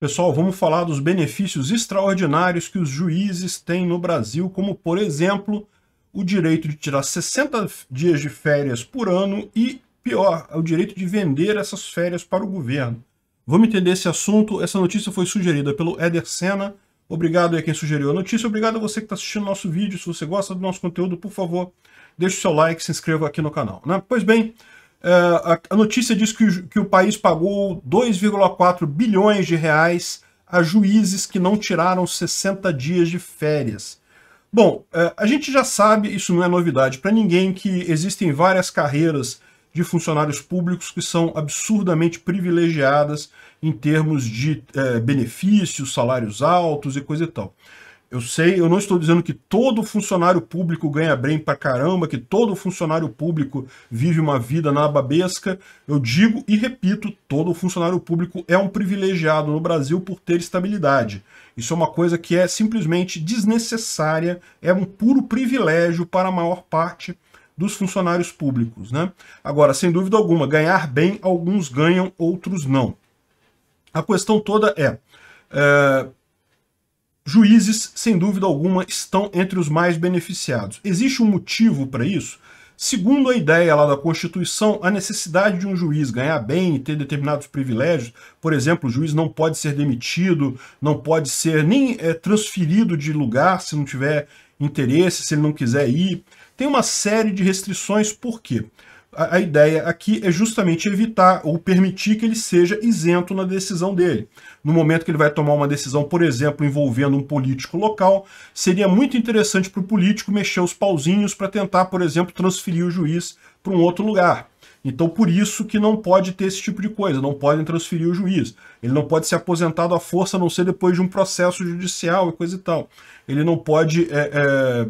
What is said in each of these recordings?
Pessoal, vamos falar dos benefícios extraordinários que os juízes têm no Brasil, como, por exemplo, o direito de tirar 60 dias de férias por ano e, pior, o direito de vender essas férias para o governo. Vamos entender esse assunto. Essa notícia foi sugerida pelo Eder Senna. Obrigado a quem sugeriu a notícia. Obrigado a você que está assistindo nosso vídeo. Se você gosta do nosso conteúdo, por favor, deixe o seu like, se inscreva aqui no canal. Né? Pois bem, é, a notícia diz que, que o país pagou 2,4 bilhões de reais a juízes que não tiraram 60 dias de férias. Bom, é, a gente já sabe, isso não é novidade para ninguém, que existem várias carreiras de funcionários públicos que são absurdamente privilegiadas em termos de é, benefícios, salários altos e coisa e tal. Eu sei, eu não estou dizendo que todo funcionário público ganha bem pra caramba, que todo funcionário público vive uma vida na babesca. Eu digo e repito, todo funcionário público é um privilegiado no Brasil por ter estabilidade. Isso é uma coisa que é simplesmente desnecessária, é um puro privilégio para a maior parte dos funcionários públicos, né? Agora, sem dúvida alguma, ganhar bem alguns ganham, outros não. A questão toda é, é juízes, sem dúvida alguma, estão entre os mais beneficiados. Existe um motivo para isso? Segundo a ideia lá da Constituição, a necessidade de um juiz ganhar bem e ter determinados privilégios, por exemplo, o juiz não pode ser demitido, não pode ser nem é, transferido de lugar se não tiver interesse, se ele não quiser ir, tem uma série de restrições, por quê? a, a ideia aqui é justamente evitar ou permitir que ele seja isento na decisão dele. No momento que ele vai tomar uma decisão, por exemplo, envolvendo um político local, seria muito interessante para o político mexer os pauzinhos para tentar, por exemplo, transferir o juiz para um outro lugar. Então, por isso que não pode ter esse tipo de coisa, não podem transferir o juiz. Ele não pode ser aposentado à força, a não ser depois de um processo judicial e coisa e tal. Ele não pode é, é,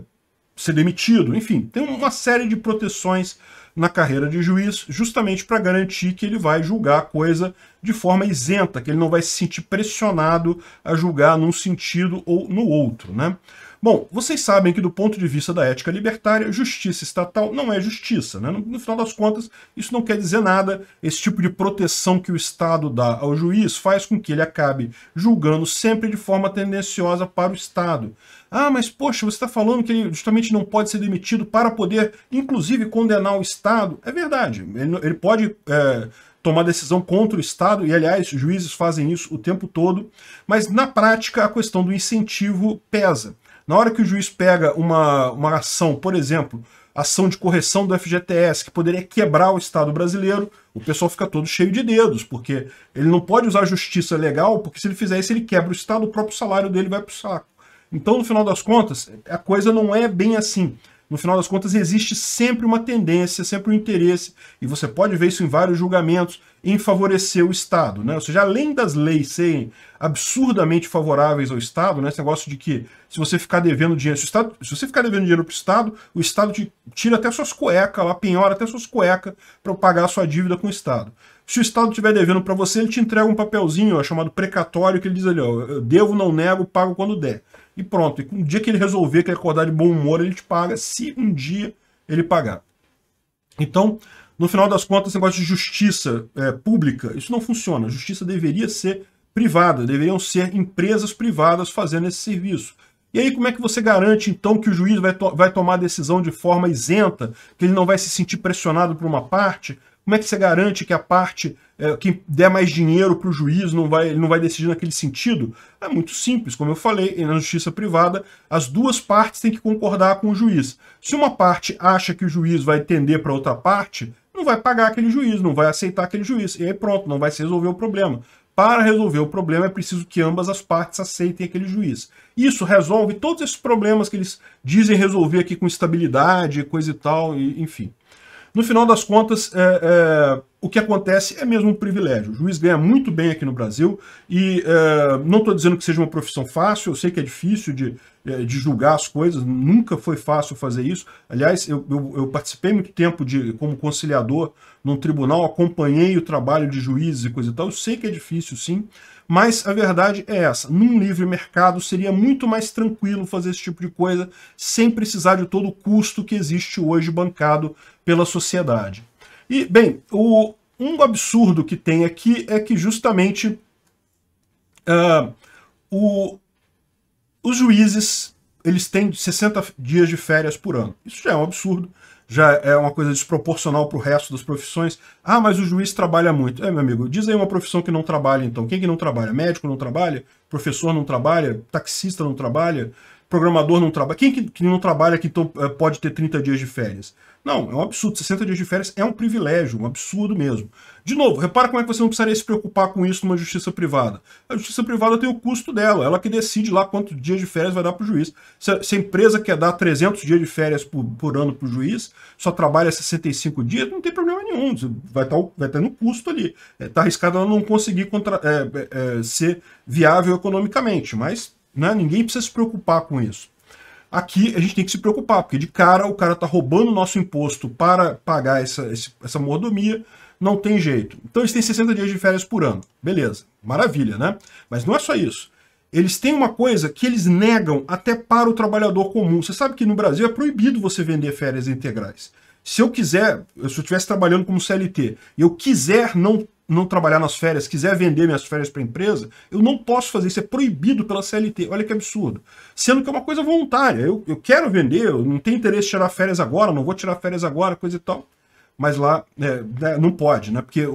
ser demitido, enfim, tem uma série de proteções na carreira de juiz, justamente para garantir que ele vai julgar a coisa de forma isenta, que ele não vai se sentir pressionado a julgar num sentido ou no outro. Né? Bom, vocês sabem que do ponto de vista da ética libertária, justiça estatal não é justiça. Né? No, no, final das contas, isso não quer dizer nada. Esse tipo de proteção que o Estado dá ao juiz faz com que ele acabe julgando sempre de forma tendenciosa para o Estado. Ah, mas poxa, você está falando que ele justamente não pode ser demitido para poder, inclusive, condenar o Estado. É verdade, ele, ele pode... É, tomar decisão contra o Estado, e aliás, juízes fazem isso o tempo todo, mas na prática a questão do incentivo pesa. Na hora que o juiz pega uma, uma ação, por exemplo, ação de correção do FGTS, que poderia quebrar o Estado brasileiro, o pessoal fica todo cheio de dedos, porque ele não pode usar justiça legal, porque se ele fizer isso, ele quebra o Estado, o próprio salário dele vai para o saco. Então, no final das contas, a coisa não é bem assim no final das contas, existe sempre uma tendência, sempre um interesse, e você pode ver isso em vários julgamentos, em favorecer o Estado. Né? Ou seja, além das leis serem absurdamente favoráveis ao Estado, né? esse negócio de que se você ficar devendo dinheiro, se, Estado, se você ficar devendo dinheiro para o Estado, o Estado te tira até suas cuecas, lá penhora até suas cuecas para pagar a sua dívida com o Estado. Se o Estado estiver devendo para você, ele te entrega um papelzinho ó, chamado precatório, que ele diz ali, ó, eu devo, não nego, pago quando der. E pronto, e um dia que ele resolver, que ele acordar de bom humor, ele te paga, se um dia ele pagar. Então, no final das contas, esse negócio de justiça é, pública, isso não funciona. A justiça deveria ser privada, deveriam ser empresas privadas fazendo esse serviço. E aí, como é que você garante, então, que o juiz vai, to vai tomar a decisão de forma isenta, que ele não vai se sentir pressionado por uma parte? Como é que você garante que a parte é, que der mais dinheiro para o juiz não vai, ele não vai decidir naquele sentido? É muito simples, como eu falei, na justiça privada, as duas partes têm que concordar com o juiz. Se uma parte acha que o juiz vai tender para outra parte, não vai pagar aquele juiz, não vai aceitar aquele juiz. E aí pronto, não vai se resolver o problema. Para resolver o problema é preciso que ambas as partes aceitem aquele juiz. Isso resolve todos esses problemas que eles dizem resolver aqui com estabilidade, coisa e tal, e, enfim. No final das contas, é, é, o que acontece é mesmo um privilégio. O juiz ganha muito bem aqui no Brasil e eh, não estou dizendo que seja uma profissão fácil, eu sei que é difícil de, eh, de julgar as coisas, nunca foi fácil fazer isso. Aliás, eu, eu, eu, participei muito tempo de como conciliador num tribunal, acompanhei o trabalho de juízes e coisa e tal, eu sei que é difícil sim, mas a verdade é essa, num livre mercado seria muito mais tranquilo fazer esse tipo de coisa sem precisar de todo o custo que existe hoje bancado pela sociedade. E, bem, o, um absurdo que tem aqui é que justamente uh, o, os juízes eles têm 60 dias de férias por ano. Isso já é um absurdo, já é uma coisa desproporcional para o resto das profissões. Ah, mas o juiz trabalha muito. É, meu amigo, diz aí uma profissão que não trabalha, então. Quem que não trabalha? Médico não trabalha? Professor não trabalha? Taxista não trabalha? programador não trabalha. Quem que, que, não trabalha que to, então, eh, pode ter 30 dias de férias? Não, é um absurdo. 60 dias de férias é um privilégio, um absurdo mesmo. De novo, repara como é que você não precisaria se preocupar com isso numa justiça privada. A justiça privada tem o custo dela, ela que decide lá quantos dias de férias vai dar para o juiz. Se a, se a, empresa quer dar 300 dias de férias por, por ano para o juiz, só trabalha 65 dias, não tem problema nenhum. Vai estar tá vai tá no custo ali. Está é, tá arriscado ela não conseguir contra, é, é, ser viável economicamente, mas né? Ninguém precisa se preocupar com isso. Aqui a gente tem que se preocupar, porque de cara o cara está roubando o nosso imposto para pagar essa, essa mordomia, não tem jeito. Então eles têm 60 dias de férias por ano. Beleza, maravilha, né? Mas não é só isso. Eles têm uma coisa que eles negam até para o trabalhador comum. Você sabe que no Brasil é proibido você vender férias integrais se eu quiser, se eu estivesse trabalhando como CLT, e eu quiser não, não trabalhar nas férias, quiser vender minhas férias para a empresa, eu não posso fazer isso, é proibido pela CLT. Olha que absurdo. Sendo que é uma coisa voluntária. Eu, eu quero vender, eu não tenho interesse em tirar férias agora, não vou tirar férias agora, coisa e tal mas lá é, né, não pode, né? Porque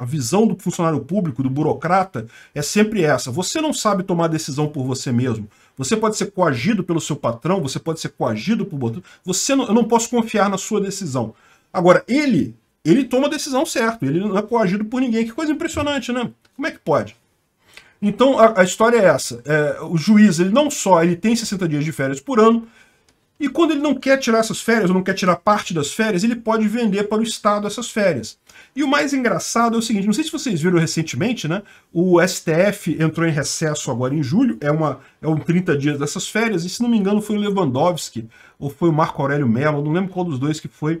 a, visão do funcionário público, do burocrata, é sempre essa. Você não sabe tomar decisão por você mesmo. Você pode ser coagido pelo seu patrão, você pode ser coagido por outro. Você não, eu não posso confiar na sua decisão. Agora, ele, ele toma a decisão certa, ele não é coagido por ninguém. Que coisa impressionante, né? Como é que pode? Então, a, a história é essa. É, o juiz, ele não só ele tem 60 dias de férias por ano, e quando ele não quer tirar essas férias, ou não quer tirar parte das férias, ele pode vender para o Estado essas férias. E o mais engraçado é o seguinte, não sei se vocês viram recentemente, né? O STF entrou em recesso agora em julho, é, uma, é um 30 dias dessas férias, e se não me engano foi o Lewandowski, ou foi o Marco Aurélio Mello, não lembro qual dos dois que foi,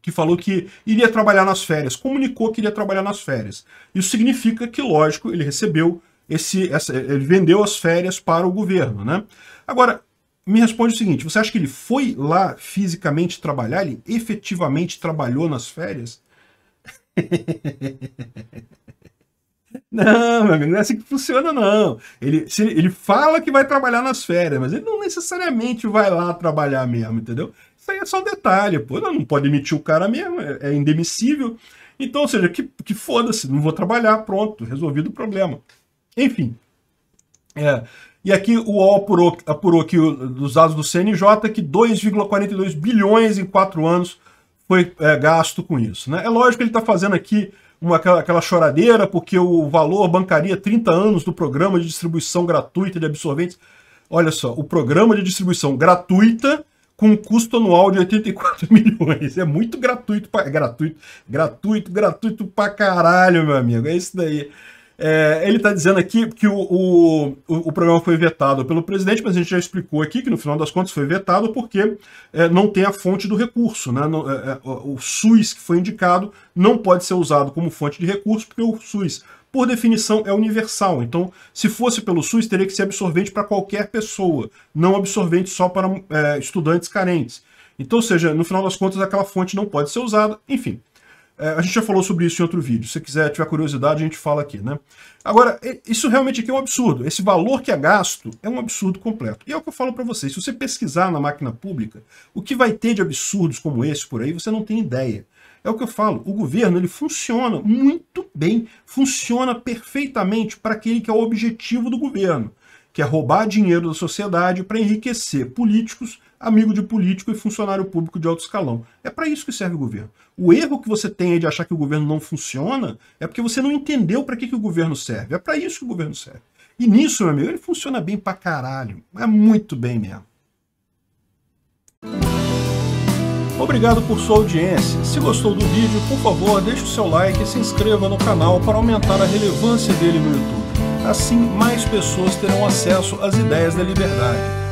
que falou que iria trabalhar nas férias, comunicou que iria trabalhar nas férias. Isso significa que, lógico, ele recebeu esse, essa, ele vendeu as férias para o governo, né? Agora, me responde o seguinte: você acha que ele foi lá fisicamente trabalhar? Ele efetivamente trabalhou nas férias? Não, meu amigo, não é assim que funciona, não. Ele, se, ele fala que vai trabalhar nas férias, mas ele não necessariamente vai lá trabalhar mesmo, entendeu? Isso aí é só um detalhe, pô. Não, não pode emitir o cara mesmo, é, é indemissível. Então, ou seja, que, que foda-se, não vou trabalhar, pronto, resolvido o problema. Enfim, é, e aqui o UOL apurou, apurou aqui dos dados do CNJ que 2,42 bilhões em quatro anos foi é, gasto com isso. Né? É lógico que ele está fazendo aqui uma, aquela, aquela, choradeira, porque o valor bancaria 30 anos do programa de distribuição gratuita de absorventes. Olha só, o programa de distribuição gratuita com um custo anual de 84 milhões. É muito gratuito, pra, é gratuito, gratuito, gratuito pra caralho, meu amigo. É isso daí. É, ele está dizendo aqui que o, o, o, programa foi vetado pelo presidente, mas a gente já explicou aqui que no final das contas foi vetado porque é, não tem a fonte do recurso. Né? é, é o SUS que foi indicado não pode ser usado como fonte de recurso, porque o SUS, por definição, é universal. Então, se fosse pelo SUS, teria que ser absorvente para qualquer pessoa, não absorvente só para é, estudantes carentes. Então, ou seja, no final das contas, aquela fonte não pode ser usada, enfim. É, a gente já falou sobre isso em outro vídeo. Se quiser, tiver curiosidade, a gente fala aqui, né? Agora, isso realmente aqui é um absurdo. Esse valor que é gasto é um absurdo completo. E é o que eu falo para vocês. Se você pesquisar na máquina pública, o que vai ter de absurdos como esse por aí, você não tem ideia. É o que eu falo, o governo ele funciona muito bem, funciona perfeitamente para aquele que é o objetivo do governo, que é roubar dinheiro da sociedade para enriquecer políticos amigo de político e funcionário público de alto escalão. É para isso que serve o governo. O erro que você tem de achar que o governo não funciona é porque você não entendeu para que, que o governo serve. É para isso que o governo serve. E nisso, meu amigo, ele funciona bem pra caralho. É muito bem mesmo. Obrigado por sua audiência. Se gostou do vídeo, por favor, deixe o seu like e se inscreva no canal para aumentar a relevância dele no YouTube. Assim, mais pessoas terão acesso às ideias da liberdade